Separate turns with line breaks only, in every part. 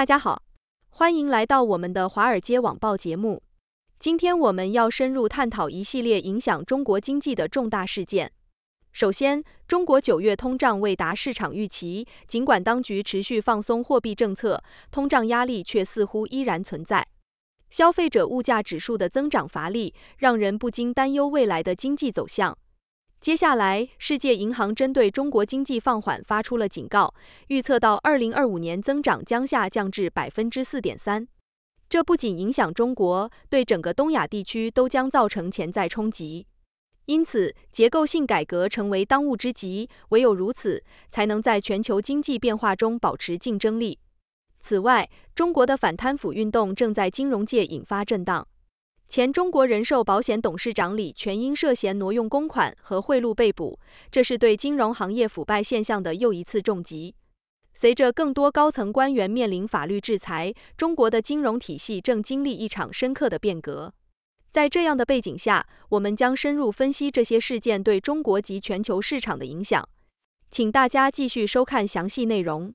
大家好，欢迎来到我们的华尔街网报节目。今天我们要深入探讨一系列影响中国经济的重大事件。首先，中国九月通胀未达市场预期，尽管当局持续放松货币政策，通胀压力却似乎依然存在。消费者物价指数的增长乏力，让人不禁担忧未来的经济走向。接下来，世界银行针对中国经济放缓发出了警告，预测到二零二五年增长将下降至百分之四点三。这不仅影响中国，对整个东亚地区都将造成潜在冲击。因此，结构性改革成为当务之急，唯有如此，才能在全球经济变化中保持竞争力。此外，中国的反贪腐运动正在金融界引发震荡。前中国人寿保险董事长李全因涉嫌挪用公款和贿赂被捕，这是对金融行业腐败现象的又一次重击。随着更多高层官员面临法律制裁，中国的金融体系正经历一场深刻的变革。在这样的背景下，我们将深入分析这些事件对中国及全球市场的影响。请大家继续收看详细内容。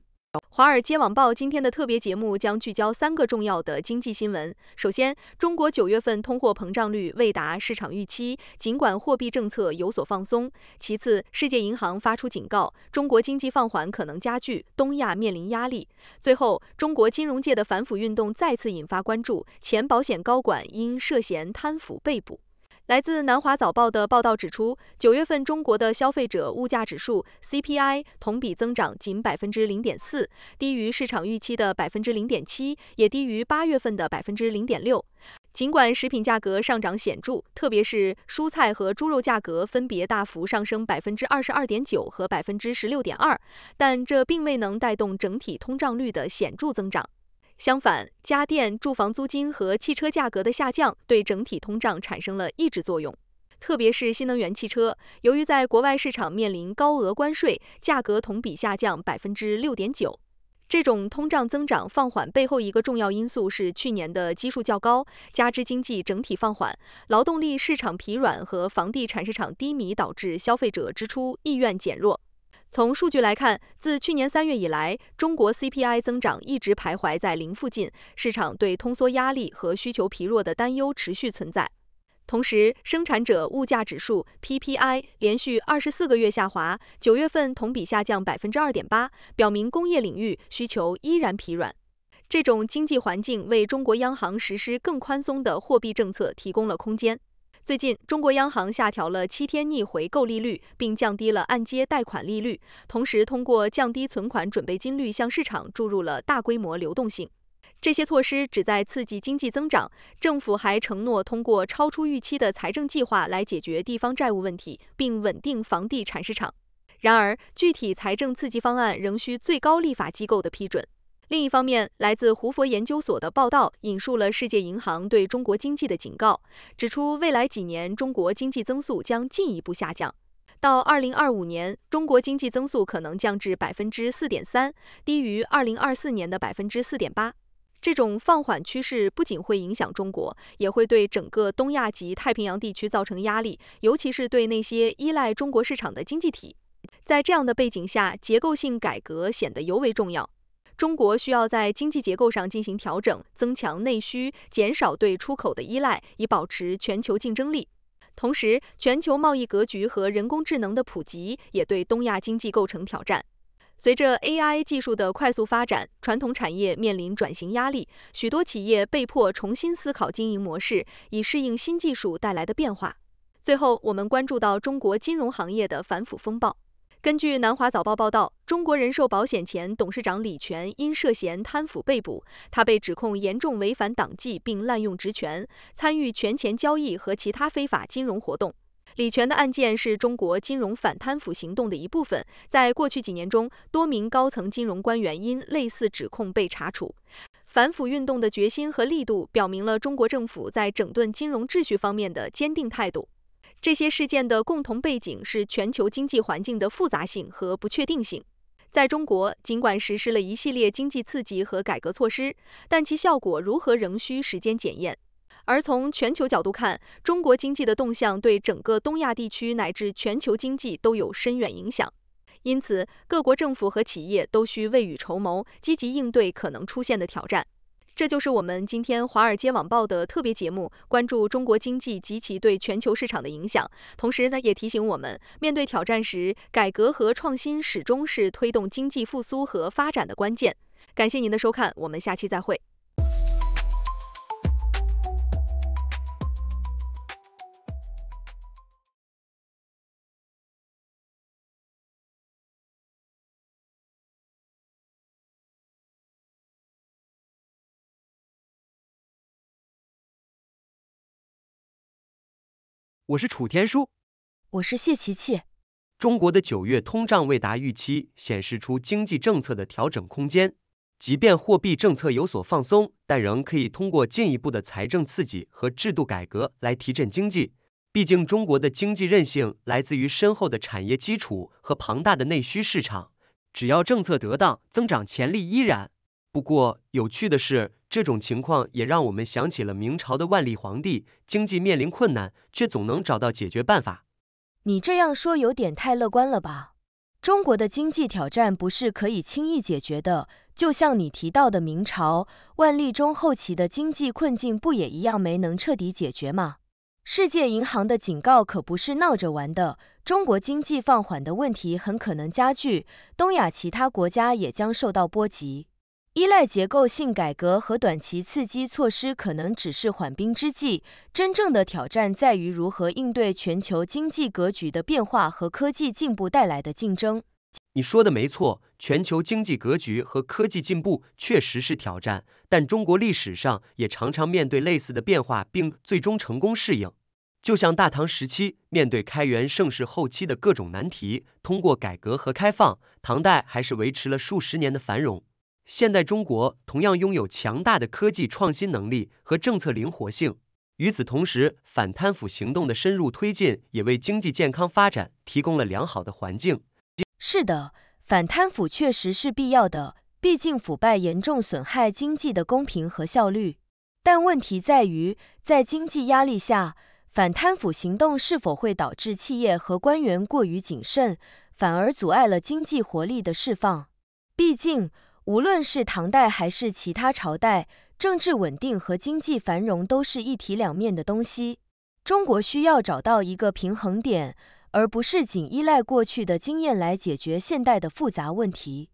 华尔街网报今天的特别节目将聚焦三个重要的经济新闻。首先，中国九月份通货膨胀率未达市场预期，尽管货币政策有所放松。其次，世界银行发出警告，中国经济放缓可能加剧东亚面临压力。最后，中国金融界的反腐运动再次引发关注，前保险高管因涉嫌贪腐被捕。来自南华早报的报道指出，九月份中国的消费者物价指数 （CPI） 同比增长仅百分之零点四，低于市场预期的百分之零点七，也低于八月份的百分之零点六。尽管食品价格上涨显著，特别是蔬菜和猪肉价格分别大幅上升百分之二十二点九和百分之十六点二，但这并未能带动整体通胀率的显著增长。相反，家电、住房租金和汽车价格的下降对整体通胀产生了抑制作用。特别是新能源汽车，由于在国外市场面临高额关税，价格同比下降百分之六点九。这种通胀增长放缓背后一个重要因素是去年的基数较高，加之经济整体放缓，劳动力市场疲软和房地产市场低迷导致消费者支出意愿减弱。从数据来看，自去年三月以来，中国 CPI 增长一直徘徊在零附近，市场对通缩压力和需求疲弱的担忧持续存在。同时，生产者物价指数 PPI 连续二十四个月下滑，九月份同比下降百分之二点八，表明工业领域需求依然疲软。这种经济环境为中国央行实施更宽松的货币政策提供了空间。最近，中国央行下调了七天逆回购利率，并降低了按揭贷款利率，同时通过降低存款准备金率向市场注入了大规模流动性。这些措施旨在刺激经济增长。政府还承诺通过超出预期的财政计划来解决地方债务问题，并稳定房地产市场。然而，具体财政刺激方案仍需最高立法机构的批准。另一方面，来自胡佛研究所的报道引述了世界银行对中国经济的警告，指出未来几年中国经济增速将进一步下降，到二零二五年，中国经济增速可能降至百分之四点三，低于二零二四年的百分之四点八。这种放缓趋势不仅会影响中国，也会对整个东亚及太平洋地区造成压力，尤其是对那些依赖中国市场的经济体。在这样的背景下，结构性改革显得尤为重要。中国需要在经济结构上进行调整，增强内需，减少对出口的依赖，以保持全球竞争力。同时，全球贸易格局和人工智能的普及也对东亚经济构成挑战。随着 AI 技术的快速发展，传统产业面临转型压力，许多企业被迫重新思考经营模式，以适应新技术带来的变化。最后，我们关注到中国金融行业的反腐风暴。根据南华早报报道，中国人寿保险前董事长李全因涉嫌贪腐被捕。他被指控严重违反党纪，并滥用职权，参与权钱交易和其他非法金融活动。李全的案件是中国金融反贪腐行动的一部分。在过去几年中，多名高层金融官员因类似指控被查处。反腐运动的决心和力度表明了中国政府在整顿金融秩序方面的坚定态度。这些事件的共同背景是全球经济环境的复杂性和不确定性。在中国，尽管实施了一系列经济刺激和改革措施，但其效果如何仍需时间检验。而从全球角度看，中国经济的动向对整个东亚地区乃至全球经济都有深远影响。因此，各国政府和企业都需未雨绸缪，积极应对可能出现的挑战。这就是我们今天《华尔街网报》的特别节目，关注中国经济及其对全球市场的影响。同时呢，也提醒我们，面对挑战时，改革和创新始终是推动经济复苏和发展的关键。感谢您的收看，我们下期再会。
我是楚天舒，我是谢琪琪。中国的九月通胀未达预期，显示出经济政策的调整空间。即便货币政策有所放松，但仍可以通过进一步的财政刺激和制度改革来提振经济。毕竟，中国的经济韧性来自于深厚的产业基础和庞大的内需市场，只要政策得当，增长潜力依然。不过有趣的是，这种情况也让我们想起了明朝的万历皇帝，经济面临困难，却总能找到解决办法。
你这样说有点太乐观了吧？中国的经济挑战不是可以轻易解决的，就像你提到的明朝万历中后期的经济困境，不也一样没能彻底解决吗？世界银行的警告可不是闹着玩的，中国经济放缓的问题很可能加剧，东亚其他国家也将受到波及。依赖结构性改革和短期刺激措施可能只是缓兵之计，真正的挑战在于如何应对全球经济格局的变化和科技进步带来的竞
争。你说的没错，全球经济格局和科技进步确实是挑战，但中国历史上也常常面对类似的变化，并最终成功适应。就像大唐时期，面对开元盛世后期的各种难题，通过改革和开放，唐代还是维持了数十年的繁荣。现代中国同样拥有强大的科技创新能力和政策灵活性。与此同时，反贪腐行动的深入推进也为经济健康发展提供了良好的环境。是的，反贪腐确实是必要的，毕竟腐败严重损害
经济的公平和效率。但问题在于，在经济压力下，反贪腐行动是否会导致企业和官员过于谨慎，反而阻碍了经济活力的释放？毕竟，无论是唐代还是其他朝代，政治稳定和经济繁荣都是一体两面的东西。中国需要找到一个平衡点，而不是仅依赖过去的经验来解决现代的复杂问题。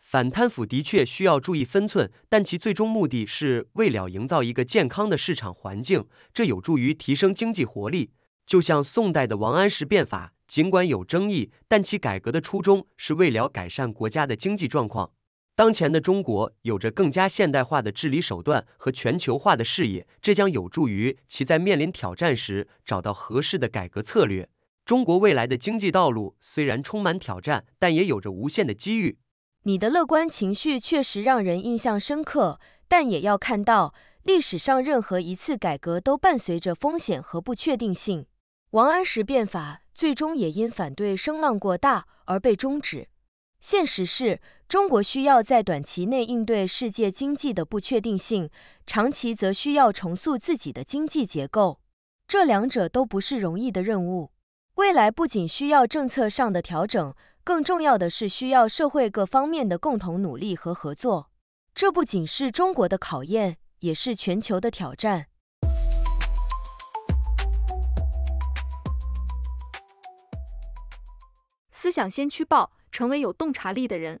反贪腐的确需要注意分寸，但其最终目的是为了营造一个健康的市场环境，这有助于提升经济活力。就像宋代的王安石变法，尽管有争议，但其改革的初衷是为了改善国家的经济状况。当前的中国有着更加现代化的治理手段和全球化的视野，这将有助于其在面临挑战时找到合适的改革策略。中国未来的经济道路虽然充满挑战，但也有着无限的机遇。你的乐观情绪确实让人印象深刻，
但也要看到，历史上任何一次改革都伴随着风险和不确定性。王安石变法最终也因反对声浪过大而被终止。现实是。中国需要在短期内应对世界经济的不确定性，长期则需要重塑自己的经济结构。这两者都不是容易的任务。未来不仅需要政策上的调整，更重要的是需要社会各方面的共同努力和合作。这不仅是中国的考验，也是全球的挑战。
思想先驱报，成为有洞察力的人。